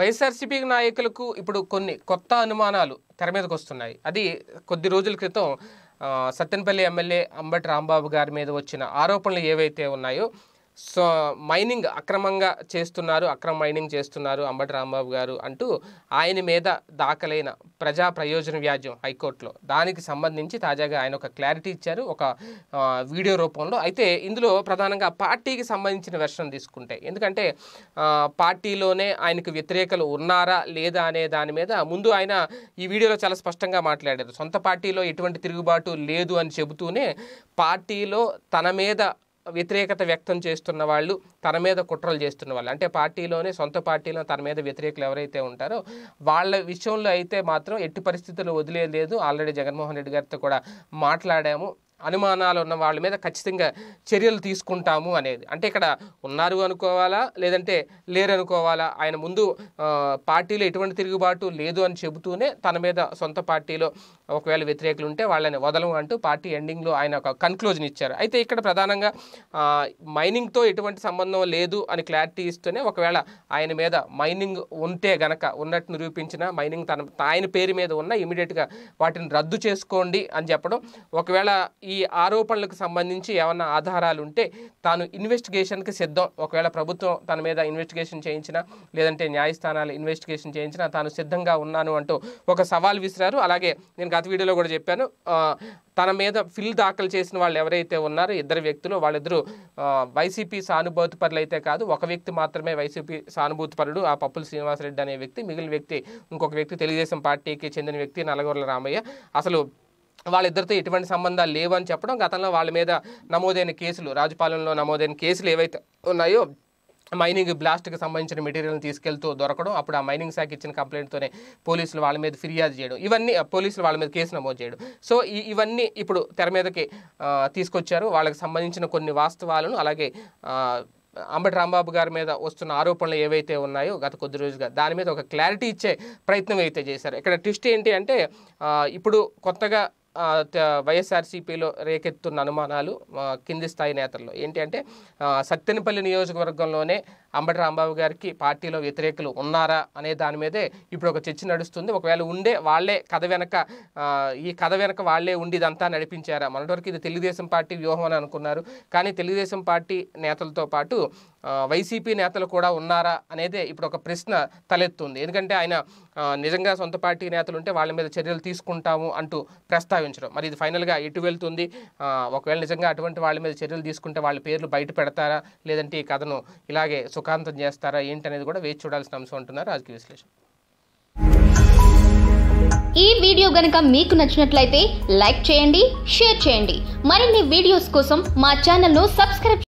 వైఎస్ఆర్సీపీ నాయకులకు ఇప్పుడు కొన్ని కొత్త అనుమానాలు తెర మీదకి వస్తున్నాయి అది కొద్ది రోజుల క్రితం సత్తెనపల్లి ఎమ్మెల్యే అంబటి రాంబాబు గారి మీద వచ్చిన ఆరోపణలు ఏవైతే ఉన్నాయో సో మైనింగ్ అక్రమంగా చేస్తున్నారు అక్రమ మైనింగ్ చేస్తున్నారు అంబటి రాంబాబు గారు అంటూ ఆయన మీద దాఖలైన ప్రజా ప్రయోజన వ్యాజ్యం హైకోర్టులో దానికి సంబంధించి తాజాగా ఆయన ఒక క్లారిటీ ఇచ్చారు ఒక వీడియో రూపంలో అయితే ఇందులో ప్రధానంగా పార్టీకి సంబంధించిన వెర్షన్ తీసుకుంటే ఎందుకంటే పార్టీలోనే ఆయనకు వ్యతిరేకలు ఉన్నారా లేదా అనే దాని మీద ముందు ఆయన ఈ వీడియోలో చాలా స్పష్టంగా మాట్లాడారు సొంత పార్టీలో ఎటువంటి తిరుగుబాటు లేదు అని చెబుతూనే పార్టీలో తన మీద వ్యతిరేకత వ్యక్తం చేస్తున్న వాళ్ళు తన మీద కుట్రలు చేస్తున్న వాళ్ళు అంటే పార్టీలోనే సొంత పార్టీలో తన మీద వ్యతిరేకులు ఎవరైతే ఉంటారో వాళ్ళ విషయంలో అయితే మాత్రం ఎట్టి పరిస్థితులు వదిలేదు ఆల్రెడీ జగన్మోహన్ రెడ్డి గారితో కూడా మాట్లాడాము అనుమానాలు ఉన్న వాళ్ళ మీద ఖచ్చితంగా చర్యలు తీసుకుంటాము అనేది అంటే ఇక్కడ ఉన్నారు అనుకోవాలా లేదంటే లేరు అనుకోవాలా ఆయన ముందు పార్టీలో ఎటువంటి తిరుగుబాటు లేదు అని చెబుతూనే తన మీద సొంత పార్టీలో ఒకవేళ వ్యతిరేకులు ఉంటే వాళ్ళని వదలం అంటూ పార్టీ ఎండింగ్లో ఆయన ఒక కన్క్లూజన్ ఇచ్చారు అయితే ఇక్కడ ప్రధానంగా మైనింగ్తో ఎటువంటి సంబంధం లేదు అని క్లారిటీ ఇస్తూనే ఒకవేళ ఆయన మీద మైనింగ్ ఉంటే గనక ఉన్నట్టు నిరూపించిన మైనింగ్ తన ఆయన పేరు మీద ఉన్న ఇమీడియట్గా వాటిని రద్దు చేసుకోండి అని చెప్పడం ఒకవేళ ఈ ఆరోపణలకు సంబంధించి ఏమన్నా ఆధారాలు ఉంటే తాను ఇన్వెస్టిగేషన్కి సిద్ధం ఒకవేళ ప్రభుత్వం తన మీద ఇన్వెస్టిగేషన్ చేయించినా లేదంటే న్యాయస్థానాలు ఇన్వెస్టిగేషన్ చేయించినా తాను సిద్ధంగా ఉన్నాను అంటూ ఒక సవాల్ విసిరారు అలాగే నేను గత వీడియోలో కూడా చెప్పాను తన మీద ఫిల్ దాఖలు చేసిన వాళ్ళు ఎవరైతే ఉన్నారో ఇద్దరు వ్యక్తులు వాళ్ళిద్దరూ వైసీపీ సానుభూతి పరులు అయితే కాదు ఒక వ్యక్తి మాత్రమే వైసీపీ సానుభూతి పరుడు ఆ పప్పుల శ్రీనివాసరెడ్డి అనే వ్యక్తి మిగిలిన వ్యక్తి ఇంకొక వ్యక్తి తెలుగుదేశం పార్టీకి చెందిన వ్యక్తి నలగొర్ల రామయ్య అసలు వాళ్ళిద్దరితో ఎటువంటి సంబంధాలు లేవని చెప్పడం గతంలో వాళ్ళ మీద నమోదైన కేసులు రాజపాలెంలో నమోదైన కేసులు ఏవైతే ఉన్నాయో మైనింగ్ బ్లాస్ట్కి సంబంధించిన మెటీరియల్ని తీసుకెళ్తూ దొరకడం అప్పుడు ఆ మైనింగ్ శాఖ ఇచ్చిన కంప్లైంట్తోనే పోలీసులు వాళ్ళ మీద ఫిర్యాదు చేయడం ఇవన్నీ పోలీసులు వాళ్ళ మీద కేసు నమోదు చేయడం సో ఇవన్నీ ఇప్పుడు తెర మీదకి తీసుకొచ్చారు వాళ్ళకి సంబంధించిన కొన్ని వాస్తవాలను అలాగే అంబటి రాంబాబు గారి మీద వస్తున్న ఆరోపణలు ఏవైతే ఉన్నాయో గత కొద్ది రోజుగా దాని మీద ఒక క్లారిటీ ఇచ్చే ప్రయత్నం అయితే చేశారు ఇక్కడ ట్విస్ట్ ఏంటి అంటే ఇప్పుడు కొత్తగా వైఎస్ఆర్సీపీలో రేకెత్తున్న అనుమానాలు కింది స్థాయి నేతల్లో ఏంటి అంటే సత్తెనపల్లి నియోజకవర్గంలోనే అంబటి రాంబాబు గారికి పార్టీలో వ్యతిరేకులు ఉన్నారా అనే దాని మీదే ఇప్పుడు ఒక చర్చ నడుస్తుంది ఒకవేళ ఉండే వాళ్లే కథ వెనక ఈ కథ వెనక వాళ్లే ఉండి ఇదంతా నడిపించారా వరకు ఇది తెలుగుదేశం పార్టీ వ్యూహం అని అనుకున్నారు కానీ తెలుగుదేశం పార్టీ నేతలతో పాటు వైసీపీ నేతలు కూడా ఉన్నారా అనేది ఇప్పుడు ఒక ప్రశ్న తలెత్తుంది ఎందుకంటే ఆయన నిజంగా సొంత పార్టీ నేతలు ఉంటే వాళ్ళ మీద చర్యలు తీసుకుంటాము అంటూ ప్రస్తావించడం మరి ఇది ఫైనల్గా ఎటు వెళ్తుంది ఒకవేళ నిజంగా అటువంటి వాళ్ళ మీద చర్యలు తీసుకుంటే వాళ్ళ పేర్లు బయట పెడతారా లేదంటే ఈ కథను ఇలాగే సుఖాంతం చేస్తారా ఏంటనేది కూడా వేచి చూడాల్సిన అంశం అంటున్నారు రాజకీయ విశ్లేషణ ఈ వీడియో గనక మీకు నచ్చినట్లయితే లైక్ చేయండి షేర్ చేయండి మరిన్ని వీడియోస్ కోసం మా ఛానల్ను సబ్స్క్రైబ్